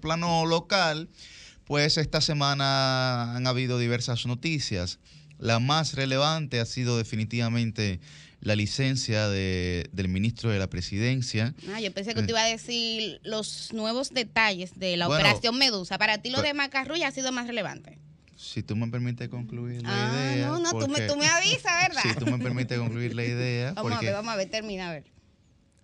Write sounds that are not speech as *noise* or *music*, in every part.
Plano local, pues esta semana han habido diversas noticias. La más relevante ha sido definitivamente la licencia del ministro de la presidencia. Ah, yo pensé que eh. te iba a decir los nuevos detalles de la operación Medusa. Para ti lo de Macarrulla ha sido más relevante si tú me permites concluir la ah, idea. No, no, tú, me, avisas, *laughs* ¿verdad? si tú me permites concluir la idea. vamos a ver, vamos a ver, termina, a ver.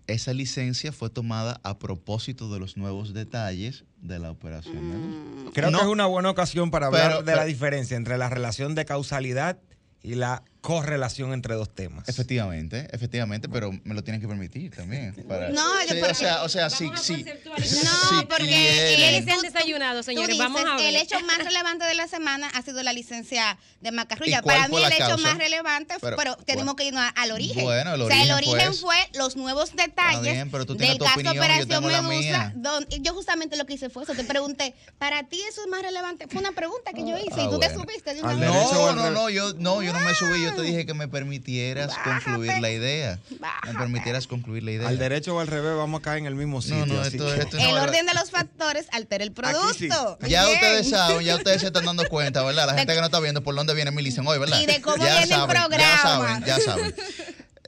Esa licencia fue tomada a propósito de los nuevos detalles de la operación. Mm, creo que es una buena ocasión para hablar de la diferencia entre la relación de causalidad y la correlación entre dos temas. Efectivamente, efectivamente, pero me lo tienen que permitir también. Para... No, yo o sea, o sea sí, sí. No, porque se han desayunado, señores. Vamos a ver. El hecho más relevante de la semana ha sido la licencia de Macarrulla. Para mí el hecho más relevante, pero, pero tenemos que irnos al origen. Bueno, el origen. O sea, el origen pues. fue, los nuevos detalles del caso opinión, Operación yo yo justamente lo que hice fue eso. Te pregunté, ¿para ti eso es más relevante? Fue una pregunta que yo hice y tú te ah, subiste de una No, no, no, yo no, yo no me subí. Yo te dije que me permitieras concluir la idea. Me permitieras concluir la idea. Al derecho o al revés, vamos a caer en el mismo sitio. No, no, esto, el orden de los factores altera el producto. Ya ustedes saben, ya ustedes se están dando cuenta, ¿verdad? La gente que no está viendo por dónde viene Milicen hoy, ¿verdad? Y de cómo viene el programa. Ya saben, ya saben. *laughs*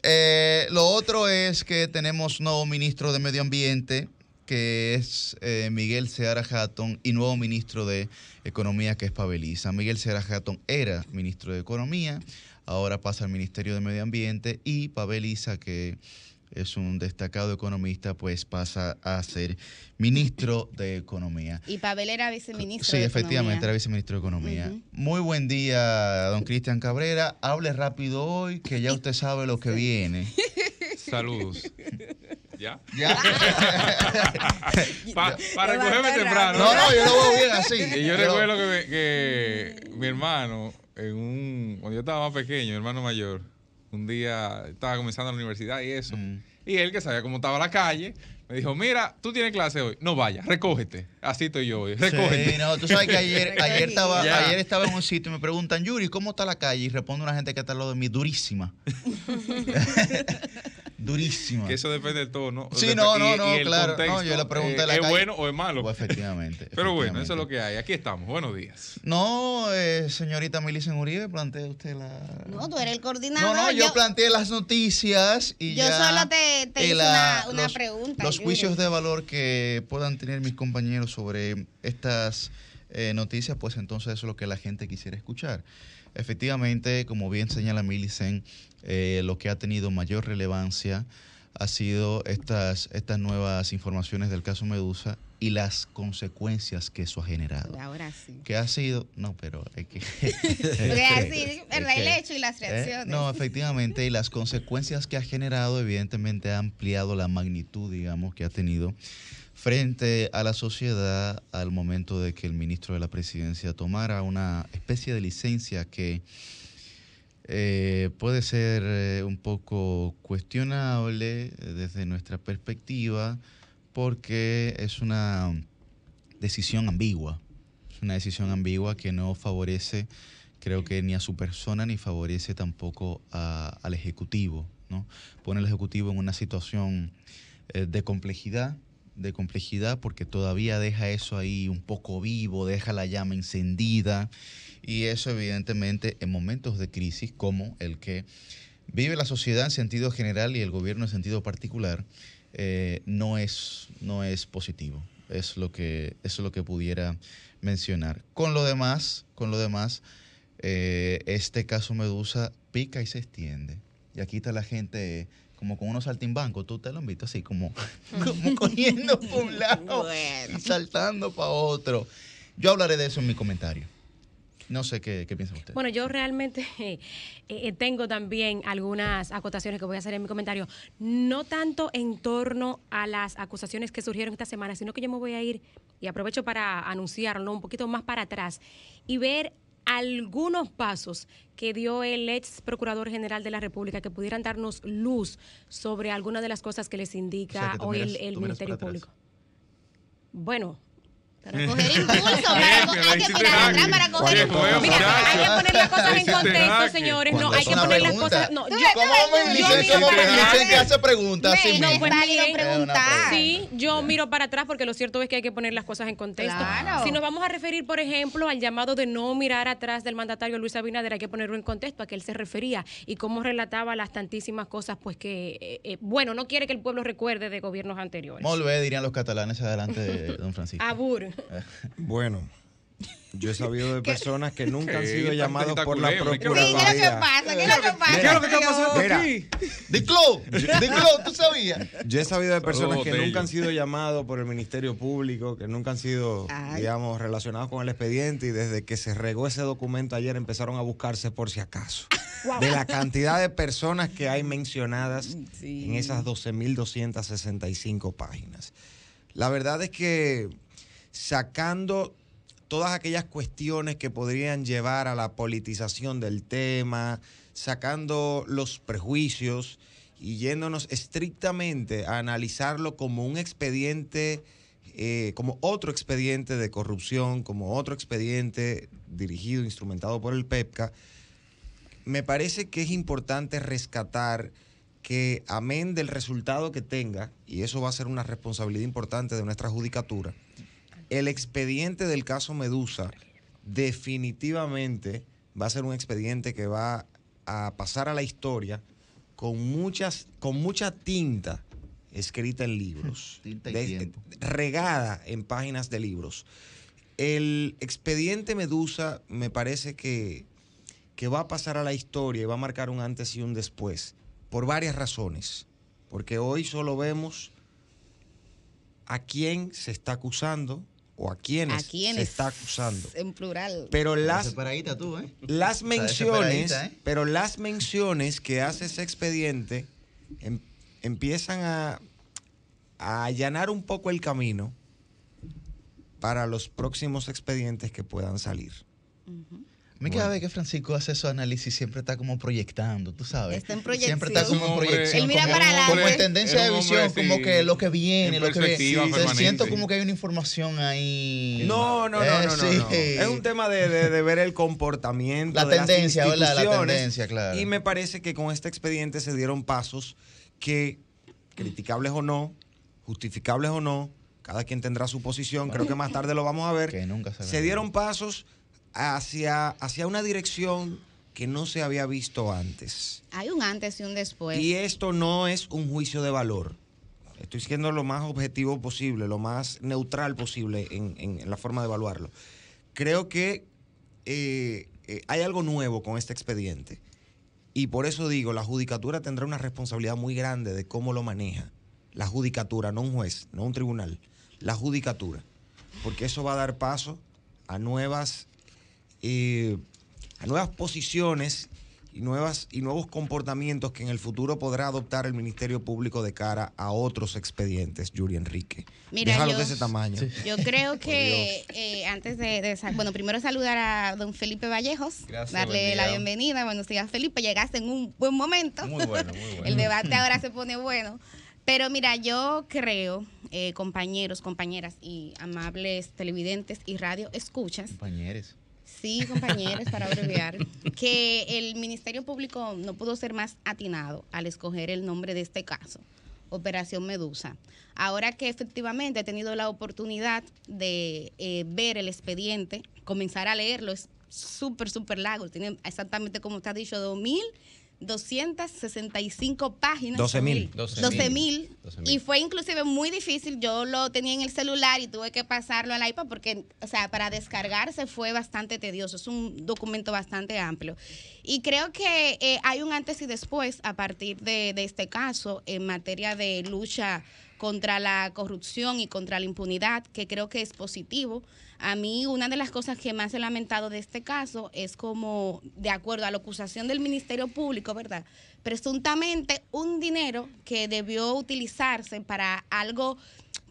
Eh, lo otro es que tenemos nuevo ministro de Medio Ambiente, que es eh, Miguel Seara Hatton, y nuevo ministro de Economía, que es Pabeliza. Miguel Seara Hatton era ministro de Economía, ahora pasa al Ministerio de Medio Ambiente y Pavel Isa, que es un destacado economista, pues pasa a ser ministro de Economía. Y Pavel era viceministro. Sí, efectivamente, era viceministro de Economía. Muy buen día, don Cristian Cabrera. Hable rápido hoy, que ya usted sabe lo que viene. Saludos. ¿Ya? *laughs* para recogerme temprano. No, no, yo lo veo bien así. Y yo recuerdo que, que mi hermano en un, cuando yo estaba más pequeño, hermano mayor, un día estaba comenzando la universidad y eso. Mm. Y él, que sabía cómo estaba la calle, me dijo, mira, tú tienes clase hoy, no vayas, recógete. Así estoy yo hoy, recógete. no, tú sabes que ayer, *laughs* estaba, ayer estaba en un sitio y me preguntan, Yuri, ¿cómo está la calle? Y responde una gente que está al lado de mí, durísima. *laughs* durísima. eso depende de todo, ¿no? Sí, no, no, no, claro. yo le pregunté la ¿Es bueno o es malo? Pues efectivamente. Pero bueno, eso es lo que hay. Aquí estamos. Buenos días. No, eh, señorita Milicen Uribe, plantea usted la. No, tú eres el coordinador. No, no, yo, planteé las noticias y. Yo ya solo te, hice una, los, pregunta. Los juicios de valor que puedan tener mis compañeros sobre estas eh, noticias, pues entonces eso es lo que la gente quisiera escuchar. Efectivamente, como bien señala Millicent, eh, lo que ha tenido mayor relevancia ha sido estas, estas nuevas informaciones del caso Medusa y las consecuencias que eso ha generado. Ahora sí. Que ha sido, no, pero es que... *laughs* así, el hecho y las ¿eh? reacciones. no, efectivamente, y las consecuencias que ha generado evidentemente ha ampliado la magnitud, digamos, que ha tenido frente a la sociedad al momento de que el ministro de la presidencia tomara una especie de licencia que eh, puede ser eh, un poco cuestionable desde nuestra perspectiva porque es una decisión ambigua, es una decisión ambigua que no favorece creo que ni a su persona ni favorece tampoco al Ejecutivo, ¿no? Pone al Ejecutivo en una situación eh, de complejidad de complejidad porque todavía deja eso ahí un poco vivo, deja la llama encendida y eso evidentemente en momentos de crisis como el que vive la sociedad en sentido general y el gobierno en sentido particular eh, no, es, no es positivo. Es lo, que, es lo que pudiera mencionar. Con lo demás, con lo demás eh, este caso Medusa pica y se extiende. Y aquí está la gente como con unos saltimbancos, tú te lo han visto así, como, *laughs* como por un lado y saltando para otro. Yo hablaré de eso en mi comentario. No sé qué, qué piensa usted. Bueno, yo realmente *laughs* eh, eh, tengo también algunas acotaciones que voy a hacer en mi comentario, no tanto en torno a las acusaciones que surgieron esta semana, sino que yo me voy a ir, y aprovecho para anunciarlo, un poquito más para atrás, y ver algunos pasos que dio el ex procurador general de la República que pudieran darnos luz sobre algunas de las cosas que les indica hoy el, Ministerio Público? Bueno, para coger impulso, hay que atrás para coger impulso. Pues, Mira, hay que poner las cosas en contexto, señores. No, hay que poner las cosas. No, yo, ¿Cómo Dicen que hace preguntas? Sí, no, pues, preguntar. Sí, yo miro para atrás porque lo cierto es que hay que poner las cosas en contexto. Si nos vamos a referir, por ejemplo, al llamado de no mirar atrás del mandatario Luis Abinader, hay que ponerlo en contexto a qué él se refería y cómo relataba las tantísimas cosas, pues que, eh, eh, bueno, no quiere que el pueblo recuerde de gobiernos anteriores. Molve, dirían los catalanes adelante, don Francisco. Abur bueno. Yo he sabido de *laughs* personas que nunca han sido llamados por la Procuraduría. ¿Qué es lo que pasa? ¿Qué es lo que pasa? ¿Qué es lo está pasando aquí? De Clo, de tú sabías. Yo he sabido de personas que nunca han sido llamados por el Ministerio Público, que nunca han sido, digamos, relacionados con el expediente y desde que se regó ese documento ayer empezaron a buscarse por si acaso. De la cantidad de personas que hay mencionadas en esas 12.265 páginas. La verdad es que sacando todas aquellas cuestiones que podrían llevar a la politización del tema, sacando los prejuicios y yéndonos estrictamente a analizarlo como un expediente, eh, como otro expediente de corrupción, como otro expediente dirigido, instrumentado por el PEPCA, me parece que es importante rescatar que amén del resultado que tenga, y eso va a ser una responsabilidad importante de nuestra judicatura, el expediente del caso Medusa definitivamente va a ser un expediente que va a pasar a la historia con, muchas, con mucha tinta escrita en libros, *laughs* regada en páginas de libros. El expediente Medusa me parece que, que va a pasar a la historia y va a marcar un antes y un después, por varias razones, porque hoy solo vemos a quién se está acusando, o a quienes, quiénes? se está acusando. En plural. Pero las, ¿eh? las menciones, ¿eh? pero las menciones que hace ese expediente em, empiezan a, allanar un poco el camino para los próximos expedientes que puedan salir. Me queda ver que Francisco hace esos análisis siempre está como proyectando, tú sabes. Está en proyección. Siempre está como en Él mira para adelante. Como en tendencia de visión, como que lo que viene, lo que viene. siento como que hay una información ahí. No, no, no, no, eh, Es un tema de, ver el comportamiento. La tendencia, las La tendencia, claro. Y me parece que con este expediente se dieron pasos que, criticables o no, justificables o no, cada quien tendrá su posición, creo que más tarde lo vamos a ver. Que nunca se, se dieron pasos hacia, hacia una dirección que no se había visto antes. Hay un antes y un después. Y esto no es un juicio de valor. Estoy siendo lo más objetivo posible, lo más neutral posible en, la forma de evaluarlo. Creo que eh, eh, hay algo nuevo con este expediente. Y por eso digo, la judicatura tendrá una responsabilidad muy grande de cómo lo maneja. La judicatura, no un juez, no un tribunal. La judicatura. Porque eso va a dar paso a nuevas eh, a nuevas posiciones y, nuevas, y nuevos comportamientos que en el futuro podrá adoptar el Ministerio Público de cara a otros expedientes, Yuri Enrique. Mira, yo, creo *laughs* que eh, antes de, Bueno, primero saludar a don Felipe Vallejos, darle la bienvenida. Buenos días, Felipe. Llegaste en un buen momento. Muy bueno, *laughs* el debate ahora se pone bueno. Pero mira, yo creo, eh, compañeros, compañeras y amables televidentes y radio escuchas. Compañeros sí, compañeros, para abreviar, que el Ministerio Público no pudo ser más atinado al escoger el nombre de este caso. Operación Medusa. Ahora que efectivamente he tenido la oportunidad de eh, ver el expediente, comenzar a leerlo, es súper, súper largo, tiene exactamente como está dicho, 2000 265 páginas. 12 mil. Y fue inclusive muy difícil. Yo lo tenía en el celular y tuve que pasarlo al iPad porque, o sea, para descargarse fue bastante tedioso. Es un documento bastante amplio. Y creo que eh, hay un antes y después a partir de este caso en materia de lucha contra la corrupción y contra la impunidad, que creo que es positivo. A mí una de las cosas que más he lamentado de este caso es como, de acuerdo a la acusación del Ministerio Público, ¿verdad? Presuntamente un dinero que debió utilizarse para algo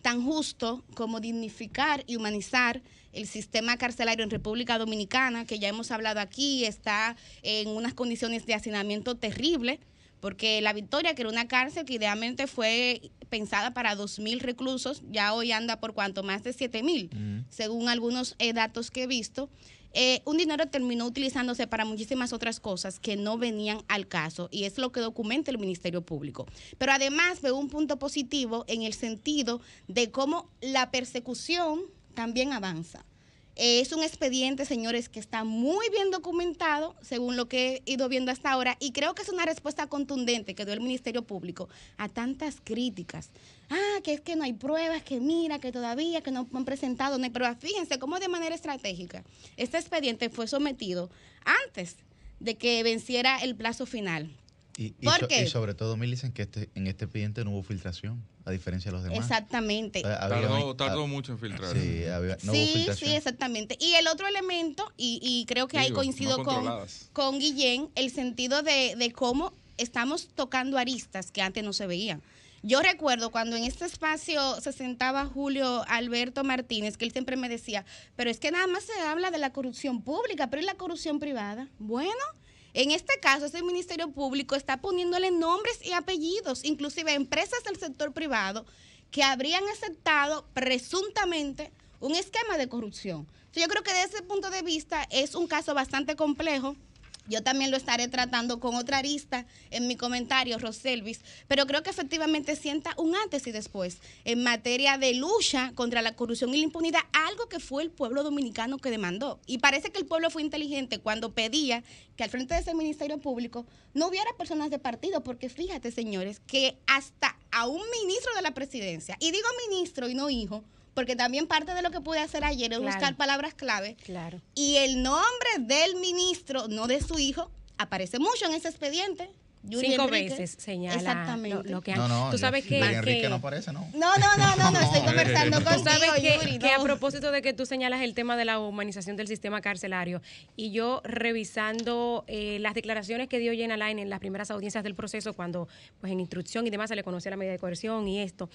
tan justo como dignificar y humanizar el sistema carcelario en República Dominicana, que ya hemos hablado aquí, está en unas condiciones de hacinamiento terrible porque la Victoria, que era una cárcel que idealmente fue pensada para 2.000 reclusos, ya hoy anda por cuanto más de 7.000, mil, según algunos eh, datos que he visto. Eh, un dinero terminó utilizándose para muchísimas otras cosas que no venían al caso y es lo que documenta el Ministerio Público. Pero además veo un punto positivo en el sentido de cómo la persecución también avanza es un expediente, señores, que está muy bien documentado, según lo que he ido viendo hasta ahora, y creo que es una respuesta contundente que dio el Ministerio Público a tantas críticas. Ah, que es que no hay pruebas, que mira, que todavía, que no han presentado, no hay pruebas. Fíjense cómo de manera estratégica este expediente fue sometido antes de que venciera el plazo final. Y, sobre todo, me dicen que este, en este expediente no hubo filtración, a diferencia de los demás. Exactamente. tardó, tardó, mucho en filtrar. Sí, sí, exactamente. Y el otro elemento, y, creo que ahí coincido con, con Guillén, el sentido de, cómo estamos tocando aristas que antes no se veían. Yo recuerdo cuando en este espacio se sentaba Julio Alberto Martínez, que él siempre me decía, pero es que nada más se habla de la corrupción pública, pero es la corrupción privada? Bueno, en este caso, ese Ministerio Público está poniéndole nombres y apellidos, inclusive a empresas del sector privado que habrían aceptado presuntamente un esquema de corrupción. yo creo que desde ese punto de vista es un caso bastante complejo. Yo también lo estaré tratando con otra arista en mi comentario, Roselvis, pero creo que efectivamente sienta un antes y después en materia de lucha contra la corrupción y la impunidad, algo que fue el pueblo dominicano que demandó. Y parece que el pueblo fue inteligente cuando pedía que al frente de ese Ministerio Público no hubiera personas de partido, porque fíjate, señores, que hasta a un ministro de la presidencia, y digo ministro y no hijo, porque también parte de lo que pude hacer ayer es buscar palabras clave. Claro. Y el nombre del ministro, no de su hijo, aparece mucho en ese expediente. Cinco veces señala Exactamente. Lo, que No, no, tú sabes que, no aparece, ¿no? No, no, no, no, estoy *laughs* conversando con Tú sabes que, a propósito de que tú señalas el tema de la humanización del sistema carcelario y yo revisando eh, las declaraciones que dio Jenna Line en las primeras audiencias del proceso cuando pues en instrucción y demás se le conocía la medida de coerción y esto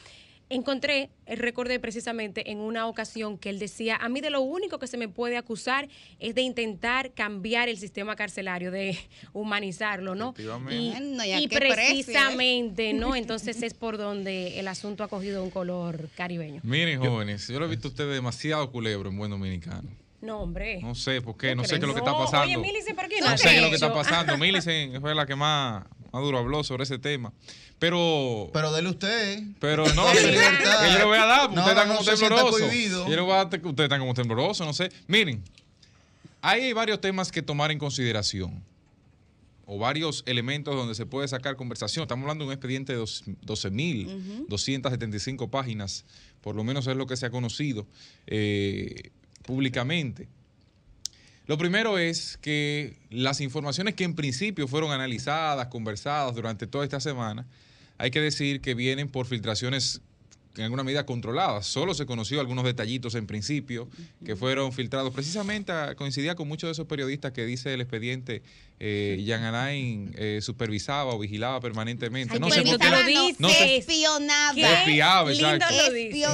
encontré, recordé precisamente en una ocasión que él decía, a mí de lo único que se me puede acusar es de intentar cambiar el sistema carcelario, de humanizarlo, ¿no? Y, eh? precisamente, ¿no? *laughs* Entonces es por donde el asunto ha cogido un color caribeño. Miren, jóvenes, yo lo he visto a ustedes demasiado culebro en buen dominicano. No, hombre. No sé por qué, no, sé qué es lo que está pasando. Oye, ¿por qué no? no sé qué es lo que está pasando. *laughs* Millicent fue la que más Maduro habló sobre ese tema. Pero. Pero dele usted. Pero *laughs* no, yo le voy a dar. porque ustedes están como temblorosos. Yo Usted como tembloroso, no sé. Miren, hay varios temas que tomar en consideración. O varios elementos donde se puede sacar conversación. Estamos hablando de un expediente de 12.275 páginas. Por lo menos es lo que se ha conocido eh, públicamente. Lo primero es que las informaciones que en principio fueron analizadas, conversadas durante toda esta semana, hay que decir que vienen por filtraciones en alguna medida controlada, Solo se conoció algunos detallitos en principio que fueron filtrados. Precisamente ah, coincidía con muchos de esos periodistas que dice el expediente eh, Jan Alain eh, supervisaba o vigilaba permanentemente. no sé por qué lo dice. No sé, espionaba. Espiaba,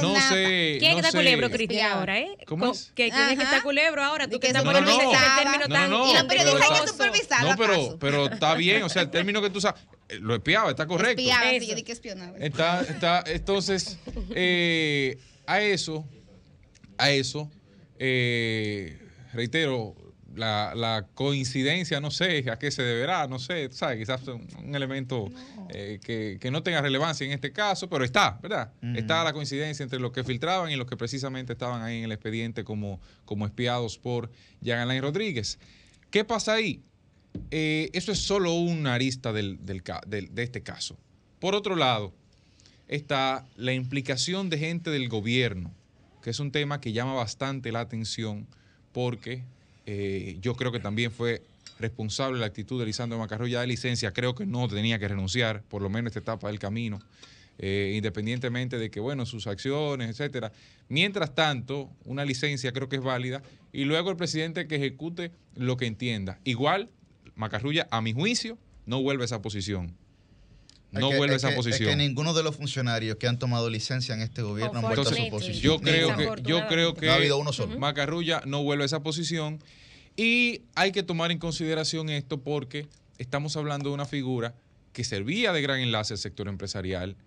No sé. ¿Quién que está culebro, Cristian ahora, eh? ¿Cómo ¿Quién es que está culebro ahora? Tú que estás el término tan. No, Y hay que No, pero, pero está bien. O sea, el término que tú sabes. Eh, lo espiaba, está correcto. Espiaba, yo di que espionaba. entonces, eh, a eso, a eso, eh, reitero, la, coincidencia, no sé a qué se deberá, no sé, ¿sabes? quizás un, elemento que, no tenga relevancia en este caso, pero está, ¿verdad? Está la coincidencia entre los que filtraban y los que precisamente estaban ahí en el expediente como, como espiados por Jean Alain Rodríguez. ¿Qué pasa ahí? Eh, eso es solo una arista de este caso. Por otro lado, está la implicación de gente del gobierno, que es un tema que llama bastante la atención porque eh, yo creo que también fue responsable la actitud de Lisandro Macarro ya de licencia, creo que no tenía que renunciar, por lo menos esta etapa del camino, eh, independientemente de que, bueno, sus acciones, etcétera. Mientras tanto, una licencia creo que es válida y luego el presidente que ejecute lo que entienda. Igual Macarrulla, a mi juicio, no vuelve a esa posición. No vuelve a esa posición. Es que ninguno de los funcionarios que han tomado licencia en este gobierno ha vuelto a su posición. Yo creo que, yo creo que ha habido uno solo. Macarrulla no vuelve a esa posición. Y hay que tomar en consideración esto porque estamos hablando de una figura que servía de gran enlace al sector empresarial,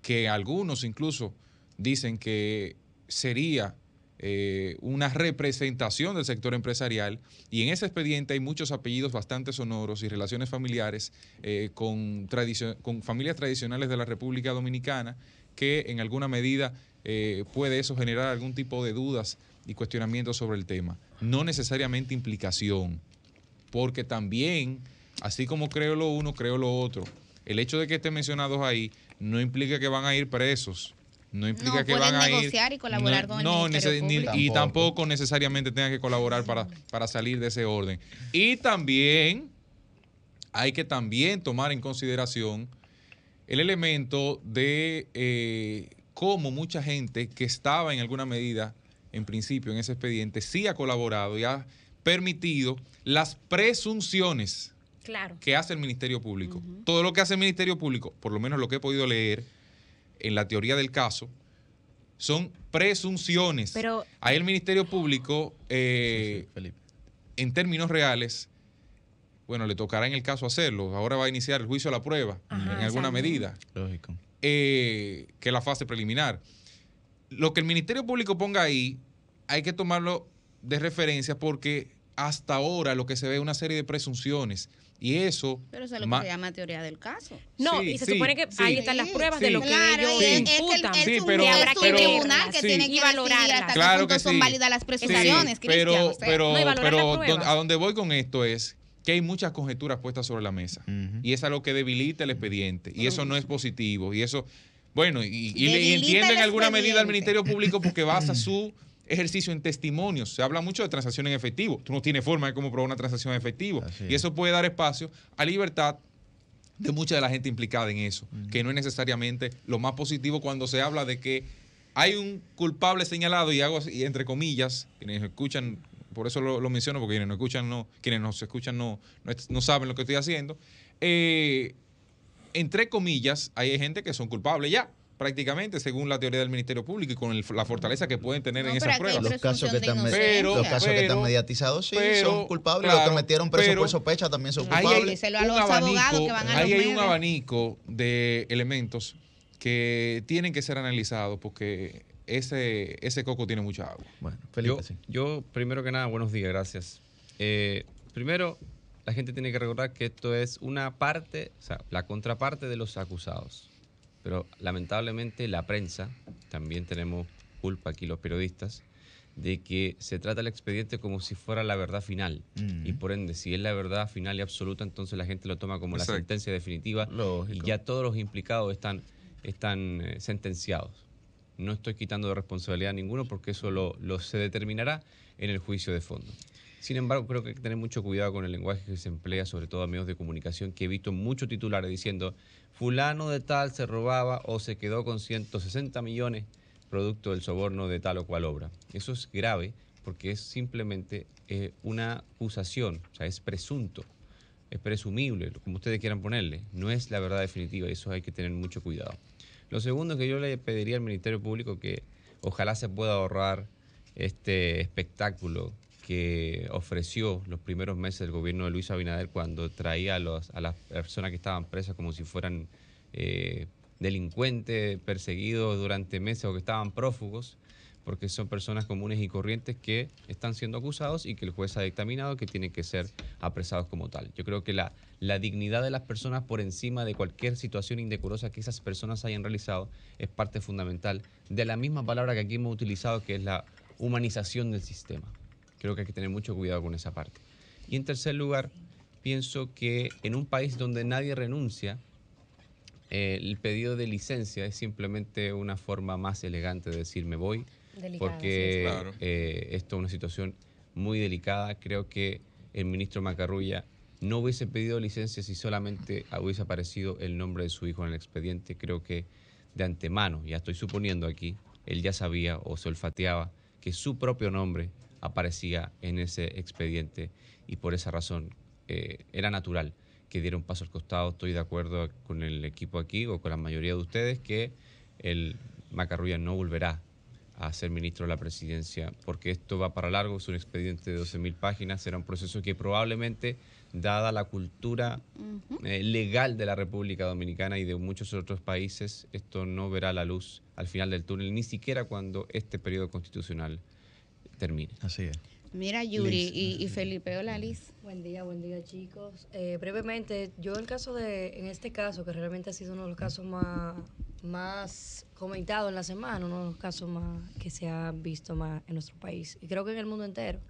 que algunos incluso dicen que sería eh, una representación del sector empresarial y en ese expediente hay muchos apellidos bastante sonoros y relaciones familiares eh, con, con familias tradicionales de la República Dominicana que en alguna medida eh, puede eso generar algún tipo de dudas y cuestionamientos sobre el tema. No necesariamente implicación, porque también, así como creo lo uno, creo lo otro. El hecho de que estén mencionados ahí no implica que van a ir presos no implica que van a ir negociar y colaborar no, con no, el y tampoco necesariamente tengan que colaborar para, salir de ese orden. Y también hay que también tomar en consideración el elemento de eh, cómo mucha gente que estaba en alguna medida, en principio, en ese expediente, sí ha colaborado y ha permitido las presunciones claro. que hace el Ministerio Público. Todo lo que hace el Ministerio Público, por lo menos lo que he podido leer, en la teoría del caso, son presunciones. Pero, Ahí el Ministerio Público, eh, en términos reales, bueno, le tocará en el caso hacerlo. Ahora va a iniciar el juicio a la prueba, en alguna medida. Lógico. Eh, que la fase preliminar. Lo que el Ministerio Público ponga ahí, hay que tomarlo de referencia porque hasta ahora lo que se ve es una serie de presunciones. Y eso. Pero eso es lo que se llama teoría del caso. No, y se supone que ahí están las pruebas de lo que claro, ellos es, imputan. Es, un, tribunal que tiene que valorar hasta claro qué que son válidas las que Pero, pero, pero a donde voy con esto es que hay muchas conjeturas puestas sobre la mesa. Y eso es lo que debilita el expediente. Y eso no es positivo. Y eso. Bueno, y, y, en alguna medida al Ministerio Público porque basa su *laughs* ejercicio en testimonios. Se habla mucho de transacción en efectivo. Tú no tienes forma de cómo probar una transacción en efectivo. y eso puede dar espacio a libertad de mucha de la gente implicada en eso, que no es necesariamente lo más positivo cuando se habla de que hay un culpable señalado y hago y entre comillas, quienes escuchan, por eso lo, menciono, porque quienes no escuchan, no, quienes nos escuchan no, no, saben lo que estoy haciendo. Eh, entre comillas, hay gente que son culpables ya prácticamente, según la teoría del Ministerio Público y con la fortaleza que pueden tener en esas pruebas. Los casos, que están, los casos que están mediatizados sí son culpables, los que metieron preso por sospecha también son culpables. hay, un abanico de elementos que tienen que ser analizados porque ese, ese coco tiene mucha agua. Bueno, Felipe, yo, primero que nada, buenos días, gracias. Eh, primero, la gente tiene que recordar que esto es una parte, o sea, la contraparte de los acusados. Pero lamentablemente la prensa, también tenemos culpa aquí los periodistas, de que se trata el expediente como si fuera la verdad final. Y por ende, si es la verdad final y absoluta, entonces la gente lo toma como la sentencia definitiva y ya todos los implicados están, están eh, sentenciados. No estoy quitando de responsabilidad a ninguno porque eso lo, lo se determinará en el juicio de fondo. Sin embargo, creo que hay que tener mucho cuidado con el lenguaje que se emplea, sobre todo a medios de comunicación, que he visto muchos titulares diciendo, fulano de tal se robaba o se quedó con 160 millones producto del soborno de tal o cual obra. Eso es grave porque es simplemente eh, una acusación, o sea, es presunto, es presumible, como ustedes quieran ponerle, no es la verdad definitiva, y eso hay que tener mucho cuidado. Lo segundo que yo le pediría al Ministerio Público que ojalá se pueda ahorrar este espectáculo que ofreció los primeros meses del gobierno de Luis Abinader cuando traía a, las personas que estaban presas como si fueran eh, delincuentes, perseguidos durante meses o que estaban prófugos, porque son personas comunes y corrientes que están siendo acusados y que el juez ha dictaminado que tienen que ser apresados como tal. Yo creo que la dignidad de las personas por encima de cualquier situación indecorosa que esas personas hayan realizado es parte fundamental de la misma palabra que aquí hemos utilizado, que es la humanización del sistema. Creo que hay que tener mucho cuidado con esa parte. Y en tercer lugar, pienso que en un país donde nadie renuncia, eh, el pedido de licencia es simplemente una forma más elegante de decir me voy, porque eh, esto es una situación muy delicada. Creo que el ministro Macarrulla no hubiese pedido licencia si solamente hubiese aparecido el nombre de su hijo en el expediente. Creo que de antemano, ya estoy suponiendo aquí, él ya sabía o se olfateaba que su propio nombre aparecía en ese expediente y por esa razón eh, era natural que diera un paso al costado. Estoy de acuerdo con el equipo aquí o con la mayoría de ustedes que el Macarrulla no volverá a ser ministro de la presidencia, porque esto va para largo, es un expediente de 12.000 páginas, será un proceso que probablemente, dada la cultura eh, legal de la República Dominicana y de muchos otros países, esto no verá la luz al final del túnel, ni siquiera cuando este periodo constitucional termine. Así es. Mira, Yuri y, Felipe, hola Buen día, buen día chicos. Eh, brevemente, yo el caso de, en este caso, que realmente ha sido uno de los casos más, más comentados en la semana, uno de los casos más que se ha visto más en nuestro país y creo que en el mundo entero.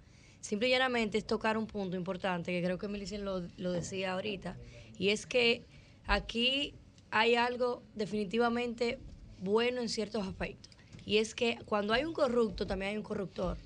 Simple y llanamente es tocar un punto importante que creo que Melissa lo, lo decía ahorita, y es que aquí hay algo definitivamente bueno en ciertos aspectos, y es que cuando hay un corrupto también hay un corruptor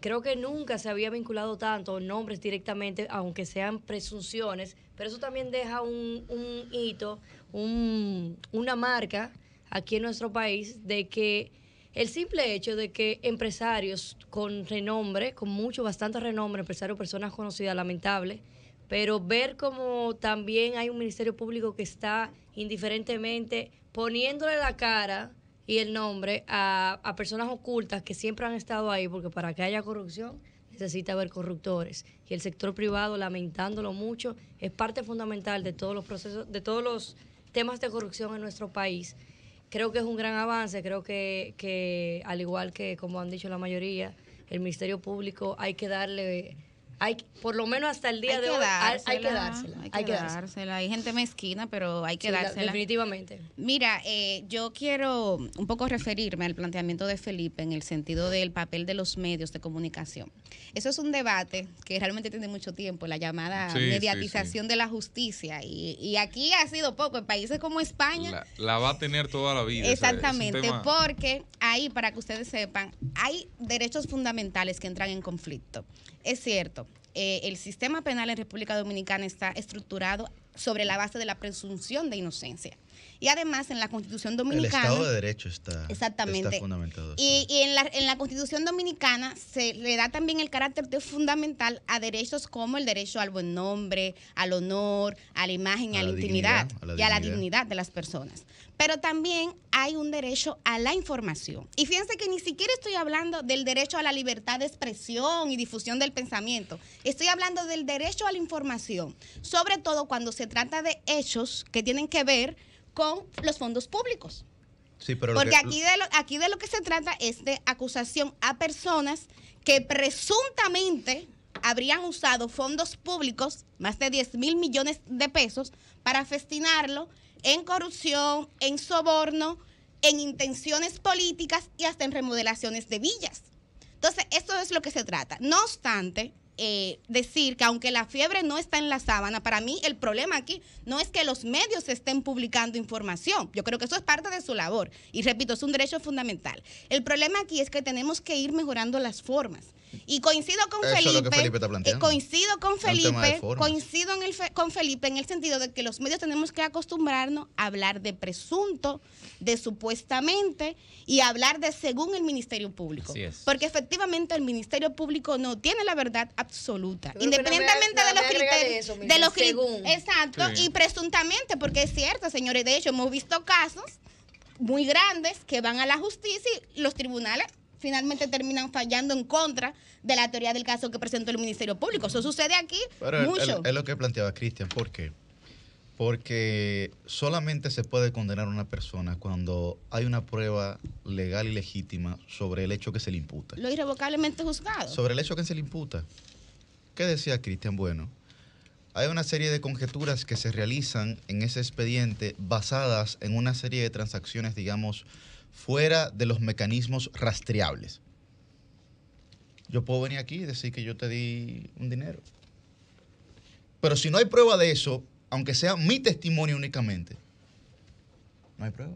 creo que nunca se había vinculado tanto nombres directamente, aunque sean presunciones, pero eso también deja un, hito, un, una marca aquí en nuestro país de que el simple hecho de que empresarios con renombre, con mucho, bastante renombre, empresarios, personas conocidas, lamentable, pero ver como también hay un ministerio público que está indiferentemente poniéndole la cara y el nombre a, personas ocultas que siempre han estado ahí, porque para que haya corrupción necesita haber corruptores. Y el sector privado, lamentándolo mucho, es parte fundamental de todos los procesos, de todos los temas de corrupción en nuestro país. Creo que es un gran avance, creo que, que al igual que como han dicho la mayoría, el Ministerio Público hay que darle hay, por lo menos hasta el día de hoy, hay, que dársela. Hay que, Hay gente mezquina, pero hay que dársela. Definitivamente. Mira, eh, yo quiero un poco referirme al planteamiento de Felipe en el sentido del papel de los medios de comunicación. Eso es un debate que realmente tiene mucho tiempo, la llamada mediatización de la justicia. Y, aquí ha sido poco, en países como España. La, va a tener toda la vida. Exactamente, porque ahí, para que ustedes sepan, hay derechos fundamentales que entran en conflicto. Es cierto eh, el sistema penal en República Dominicana está estructurado sobre la base de la presunción de inocencia. Y además en la Constitución Dominicana... El Estado de Derecho está, exactamente. fundamentado. Y, en, la, Constitución Dominicana se le da también el carácter fundamental a derechos como el derecho al buen nombre, al honor, a la imagen, a, la, intimidad y a la dignidad de las personas. Pero también hay un derecho a la información. Y fíjense que ni siquiera estoy hablando del derecho a la libertad de expresión y difusión del pensamiento. Estoy hablando del derecho a la información, sobre todo cuando se trata de hechos que tienen que ver con los fondos públicos. Porque aquí, de lo, aquí de lo que se trata es de acusación a personas que presuntamente habrían usado fondos públicos, más de 10 mil millones de pesos, para festinarlo en corrupción, en soborno, en intenciones políticas y hasta en remodelaciones de villas. Entonces, esto es lo que se trata. No obstante, eh, decir que aunque la fiebre no está en la sábana, para mí el problema aquí no es que los medios estén publicando información. Yo creo que eso es parte de su labor. Y repito, es un derecho fundamental. El problema aquí es que tenemos que ir mejorando las formas. Y coincido con Felipe, eh, coincido con Felipe, coincido en el con Felipe en el sentido de que los medios tenemos que acostumbrarnos a hablar de presunto, de supuestamente y hablar de según el Ministerio Público, porque efectivamente el Ministerio Público no tiene la verdad absoluta, independientemente de los criterios, de los exacto y presuntamente, porque es cierto, señores, de hecho hemos visto casos muy grandes que van a la justicia y los tribunales finalmente terminan fallando en contra de la teoría del caso que presentó el Ministerio Público. Eso sucede aquí Pero mucho. Es lo que planteaba Cristian. ¿Por qué? Porque solamente se puede condenar a una persona cuando hay una prueba legal y legítima sobre el hecho que se le imputa. Lo irrevocablemente juzgado. Sobre el hecho que se le imputa. ¿Qué decía Cristian? Bueno, hay una serie de conjeturas que se realizan en ese expediente basadas en una serie de transacciones, digamos, fuera de los mecanismos rastreables. Yo puedo venir aquí y decir que yo te di un dinero. Pero si no hay prueba de eso, aunque sea mi testimonio únicamente, no hay prueba.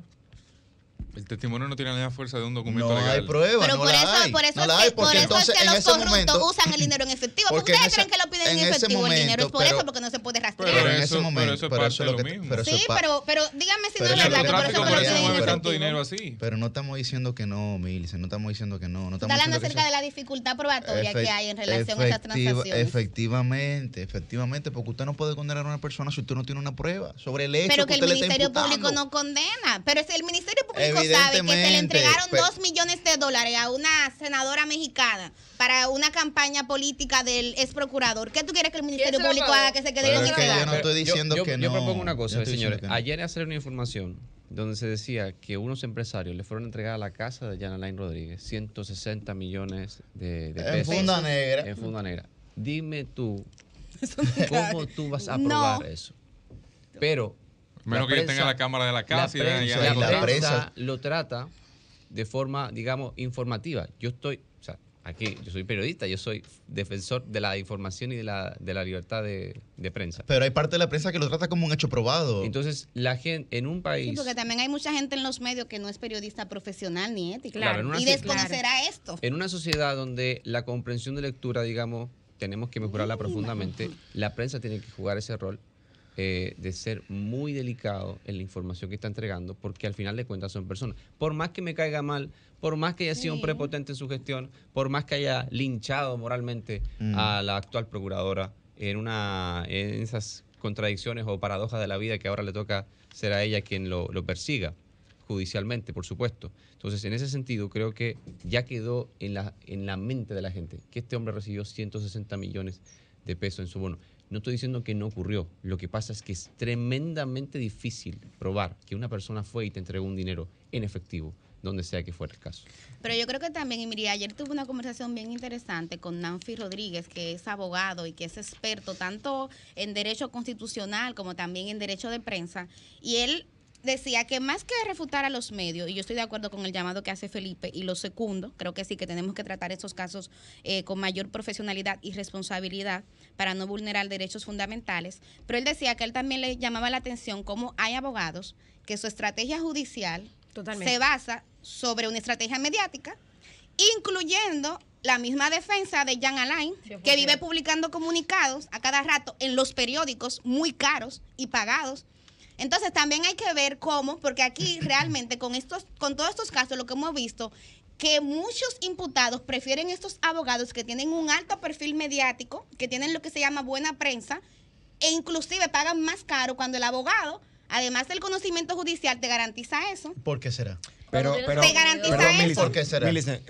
El testimonio no tiene la fuerza de un documento no legal. Hay prueba, Pero no por, eso, por eso, por eso es que los corruptos usan el dinero en efectivo. ustedes creen que lo piden en, efectivo el dinero. Es por eso, porque no se puede rastrear. Pero, en ese momento, pero eso es lo, mismo. sí, pero, dígame si no es verdad que por eso no se tanto dinero así. Pero no estamos diciendo que no, Milce, no estamos diciendo que no. no estamos hablando acerca de la dificultad probatoria que hay en relación a esas transacciones. Efectivamente, efectivamente, porque usted no puede condenar a una persona si usted no tiene una prueba sobre el hecho que Pero que el Ministerio Público no condena. Pero el Ministerio Público sabe que se le entregaron 2 dos millones de dólares a una senadora mexicana para una campaña política del ex procurador. ¿Qué tú quieres que el Ministerio Público haga que se quede en el que Yo no estoy diciendo que no. Yo propongo una cosa, señores. Ayer Ayer hacer una información donde se decía que unos empresarios le fueron entregadas a la casa de Jan Alain Rodríguez 160 millones de, de pesos. En funda negra. En funda negra. Dime tú, *laughs* ¿cómo tú vas a aprobar eso? Pero Menos que tenga la cámara de la casa la prensa, y la, prensa lo trata de forma, digamos, informativa. Yo estoy, o sea, aquí yo soy periodista, yo soy defensor de la información y de la, de la libertad de, prensa. Pero hay parte de la prensa que lo trata como un hecho probado. Entonces, la gente en un país... Sí, porque también hay mucha gente en los medios que no es periodista profesional ni ética. y desconocerá esto. En una sociedad donde la comprensión de lectura, digamos, tenemos que mejorarla profundamente, la prensa tiene que jugar ese rol eh, de ser muy delicado en la información que está entregando, porque al final de cuentas son personas. Por más que me caiga mal, por más que haya sido un prepotente en su gestión, por más que haya linchado moralmente mm. a la actual procuradora en, una, en esas contradicciones o paradojas de la vida que ahora le toca ser a ella quien lo, lo persiga judicialmente, por supuesto. Entonces, en ese sentido, creo que ya quedó en la, en la mente de la gente que este hombre recibió 160 millones de pesos en su bono. No estoy diciendo que no ocurrió. Lo que pasa es que es tremendamente difícil probar que una persona fue y te entregó un dinero en efectivo donde sea que fuera el caso. Pero yo creo que también, y miría ayer tuve una conversación bien interesante con Nancy Rodríguez, que es abogado y que es experto tanto en derecho constitucional como también en derecho de prensa, y él decía que más que refutar a los medios, y yo estoy de acuerdo con el llamado que hace Felipe y lo segundo creo que sí, que tenemos que tratar estos casos eh, con mayor profesionalidad y responsabilidad para no vulnerar derechos fundamentales, pero él decía que él también le llamaba la atención cómo hay abogados que su estrategia judicial se basa sobre una estrategia mediática, incluyendo la misma defensa de Jan Alain, que vive publicando comunicados a cada rato en los periódicos muy caros y pagados entonces también hay que ver cómo, porque aquí *clears throat* realmente con estos, con todos estos casos, lo que hemos visto, que muchos imputados prefieren estos abogados que tienen un alto perfil mediático, que tienen lo que se llama buena prensa, e inclusive pagan más caro cuando el abogado, además del conocimiento judicial, te garantiza eso. ¿Por qué será? Pero, pero, garantiza eso.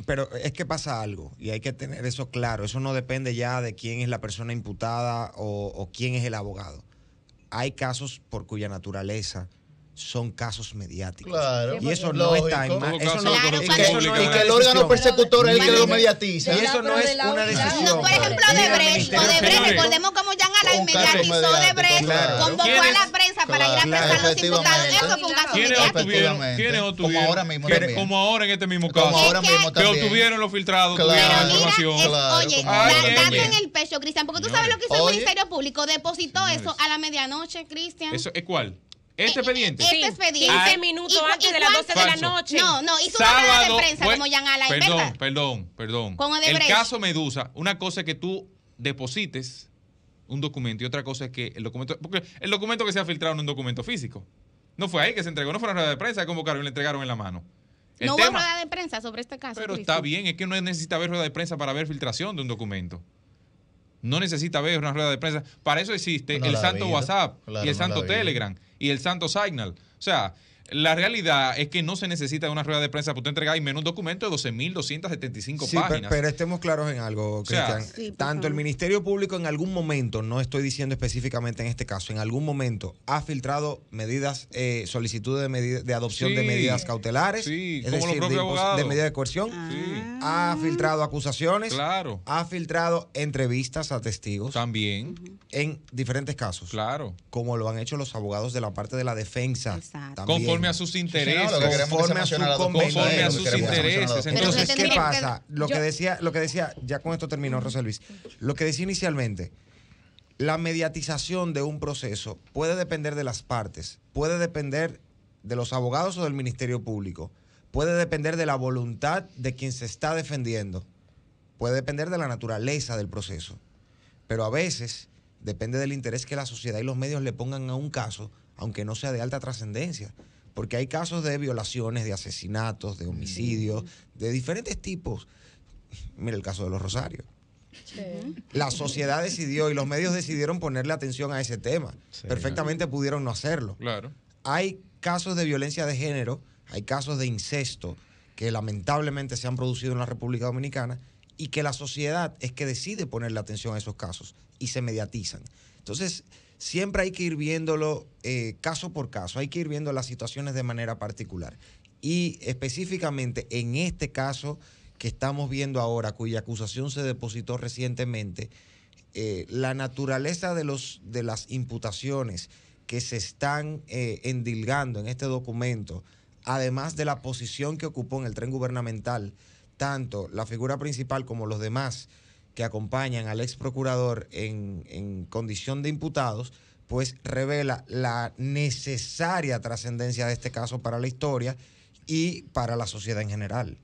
pero es que pasa algo y hay que tener eso claro. Eso no depende ya de quién es la persona imputada o quién es el abogado hay casos por cuya naturaleza son casos mediáticos. y eso no está en eso no, es que, y que el órgano persecutor es el que lo mediatiza. Y eso no es una decisión. No, por ejemplo, de Odebrecht, recordemos cómo Jan Alain mediatizó de convocó a la prensa para ir a prestar a los diputados. Eso fue un caso mediático. ¿Quiénes obtuvieron? Como ahora mismo Como ahora en este mismo caso. Como obtuvieron los filtrados Oye, en el pecho, Cristian, porque tú sabes lo que hizo el Ministerio Público. Depositó eso a la medianoche, Cristian. ¿Eso es cuál? Este, eh, este expediente. Este 15 ah, minutos antes de las 12 de la noche. No, no, hizo una rueda de prensa como Alain, Perdón, perdón, perdón. el caso Medusa, una cosa es que tú deposites un documento y otra cosa es que el documento, porque el documento que se ha filtrado en un documento físico. No fue ahí que se entregó, no fue una rueda de prensa que convocaron y le entregaron en la mano. no tema, hubo rueda de prensa sobre este caso. Pero está bien, es que no necesita haber rueda de prensa para ver filtración de un documento. No necesita ver una rueda de prensa. Para eso existe el santo WhatsApp y el santo Telegram y el Santo Signal. O sea, la realidad es que no se necesita una rueda de prensa para usted entregar y menos un documento de 12.275 sí, páginas. Pero, estemos claros en algo, Cristian. Tanto el Ministerio Público en algún momento, no estoy diciendo específicamente en este caso, en algún momento ha filtrado medidas, eh, solicitudes de, medida, de adopción de medidas cautelares, es decir, de, de medidas de coerción, ah. ha filtrado acusaciones, claro. ha filtrado entrevistas a testigos. También. En diferentes casos. Claro. Como lo han hecho los abogados de la parte de la defensa. Exacto a sus intereses. Conforme a, sus intereses. Entonces, ¿qué pasa? Lo que decía, lo que decía, ya con esto terminó José Luis. Lo que decía inicialmente, la mediatización de un proceso puede depender de las partes, puede depender de los abogados o del Ministerio Público, puede depender de la voluntad de quien se está defendiendo, puede depender de la naturaleza del proceso, pero a veces depende del interés que la sociedad y los medios le pongan a un caso, aunque no sea de alta trascendencia porque hay casos de violaciones, de asesinatos, de homicidios, mm. de diferentes tipos. Mira el caso de los Rosarios. La sociedad decidió y los medios decidieron ponerle atención a ese tema. Perfectamente pudieron no hacerlo. Claro. Hay casos de violencia de género, hay casos de incesto que lamentablemente se han producido en la República Dominicana y que la sociedad es que decide ponerle atención a esos casos y se mediatizan. Entonces, siempre hay que ir viéndolo eh, caso por caso, hay que ir viendo las situaciones de manera particular. Y específicamente en este caso que estamos viendo ahora, cuya acusación se depositó recientemente, eh, la naturaleza de, los, de las imputaciones que se están eh, endilgando en este documento, además de la posición que ocupó en el tren gubernamental, tanto la figura principal como los demás que acompañan al ex procurador en, en condición de imputados, pues revela la necesaria trascendencia de este caso para la historia y para la sociedad en general.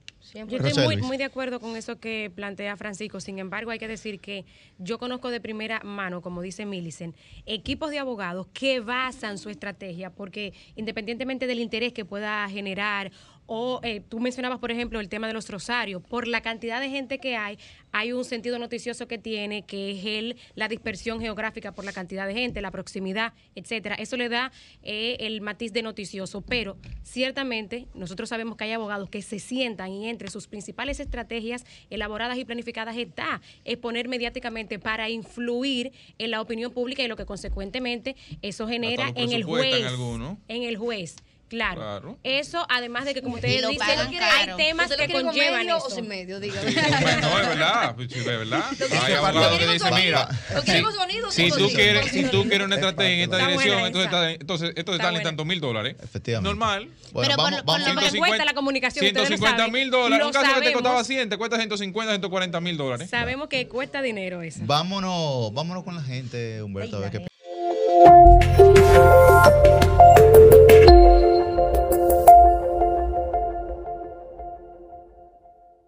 Yo estoy muy, muy, de acuerdo con eso que plantea Francisco. Sin embargo, hay que decir que yo conozco de primera mano, como dice Millicent, equipos de abogados que basan su estrategia, porque independientemente del interés que pueda generar o eh, tú mencionabas, por ejemplo, el tema de los rosarios. Por la cantidad de gente que hay, hay un sentido noticioso que tiene, que es el, la dispersión geográfica por la cantidad de gente, la proximidad, etcétera. Eso le da eh, el matiz de noticioso. Pero ciertamente nosotros sabemos que hay abogados que se sientan y entre sus principales estrategias elaboradas y planificadas está exponer mediáticamente para influir en la opinión pública y lo que consecuentemente eso genera en el juez. en el juez. Claro. Eso, además de que, como ustedes dicen, hay temas que conllevan medio eso. O medio, no, es verdad. Es verdad. Hay abogados que dicen, mira, si, tú quieres, si tú en esta dirección, entonces, esto en tantos mil dólares. Efectivamente. Normal. Pero por, lo menos cuesta la comunicación, 150 mil dólares. Un caso que te costaba 100, te cuesta 150, 140 mil dólares. Sabemos que cuesta dinero eso. Vámonos, vámonos con la gente, Humberto, a ver qué eh.